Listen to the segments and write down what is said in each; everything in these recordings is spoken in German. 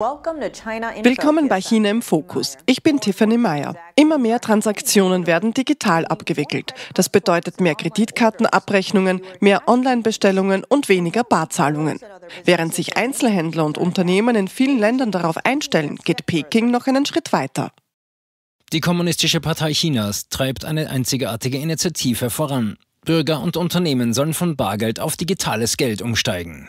Willkommen bei China im Fokus. Ich bin Tiffany Meyer. Immer mehr Transaktionen werden digital abgewickelt. Das bedeutet mehr Kreditkartenabrechnungen, mehr Online-Bestellungen und weniger Barzahlungen. Während sich Einzelhändler und Unternehmen in vielen Ländern darauf einstellen, geht Peking noch einen Schritt weiter. Die Kommunistische Partei Chinas treibt eine einzigartige Initiative voran. Bürger und Unternehmen sollen von Bargeld auf digitales Geld umsteigen.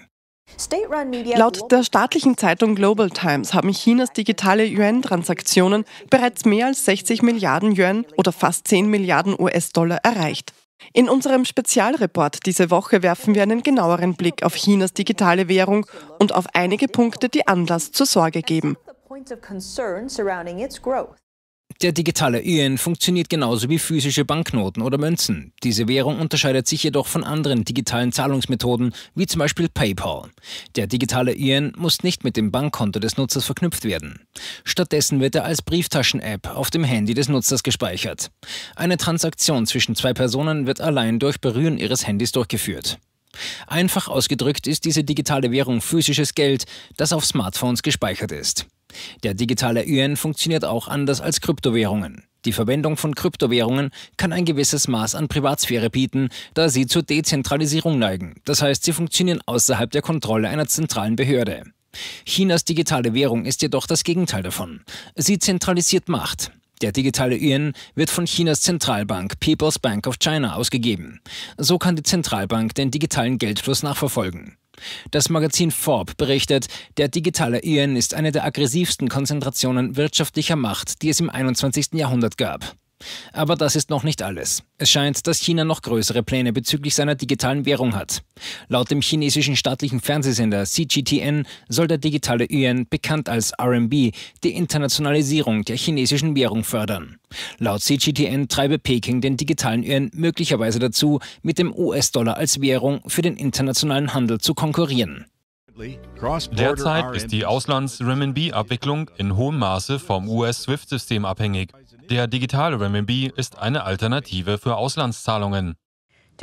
Laut der staatlichen Zeitung Global Times haben Chinas digitale Yuan-Transaktionen bereits mehr als 60 Milliarden Yuan oder fast 10 Milliarden US-Dollar erreicht. In unserem Spezialreport diese Woche werfen wir einen genaueren Blick auf Chinas digitale Währung und auf einige Punkte, die Anlass zur Sorge geben. Der digitale Yuan funktioniert genauso wie physische Banknoten oder Münzen. Diese Währung unterscheidet sich jedoch von anderen digitalen Zahlungsmethoden, wie zum Beispiel PayPal. Der digitale Yuan muss nicht mit dem Bankkonto des Nutzers verknüpft werden. Stattdessen wird er als Brieftaschen-App auf dem Handy des Nutzers gespeichert. Eine Transaktion zwischen zwei Personen wird allein durch Berühren ihres Handys durchgeführt. Einfach ausgedrückt ist diese digitale Währung physisches Geld, das auf Smartphones gespeichert ist. Der digitale Yen funktioniert auch anders als Kryptowährungen. Die Verwendung von Kryptowährungen kann ein gewisses Maß an Privatsphäre bieten, da sie zur Dezentralisierung neigen. Das heißt, sie funktionieren außerhalb der Kontrolle einer zentralen Behörde. Chinas digitale Währung ist jedoch das Gegenteil davon. Sie zentralisiert Macht. Der digitale Yuan wird von Chinas Zentralbank People's Bank of China ausgegeben. So kann die Zentralbank den digitalen Geldfluss nachverfolgen. Das Magazin Forbes berichtet, der digitale Ian ist eine der aggressivsten Konzentrationen wirtschaftlicher Macht, die es im 21. Jahrhundert gab. Aber das ist noch nicht alles. Es scheint, dass China noch größere Pläne bezüglich seiner digitalen Währung hat. Laut dem chinesischen staatlichen Fernsehsender CGTN soll der digitale Yuan, bekannt als RMB, die Internationalisierung der chinesischen Währung fördern. Laut CGTN treibe Peking den digitalen Yuan möglicherweise dazu, mit dem US-Dollar als Währung für den internationalen Handel zu konkurrieren. Derzeit ist die Auslands-RMB-Abwicklung in hohem Maße vom US-SWIFT-System abhängig. Der digitale Renminbi ist eine Alternative für Auslandszahlungen.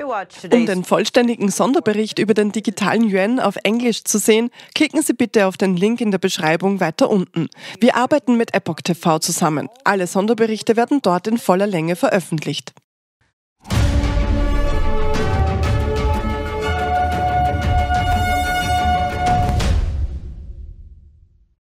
Um den vollständigen Sonderbericht über den digitalen Yuan auf Englisch zu sehen, klicken Sie bitte auf den Link in der Beschreibung weiter unten. Wir arbeiten mit Epoch TV zusammen. Alle Sonderberichte werden dort in voller Länge veröffentlicht.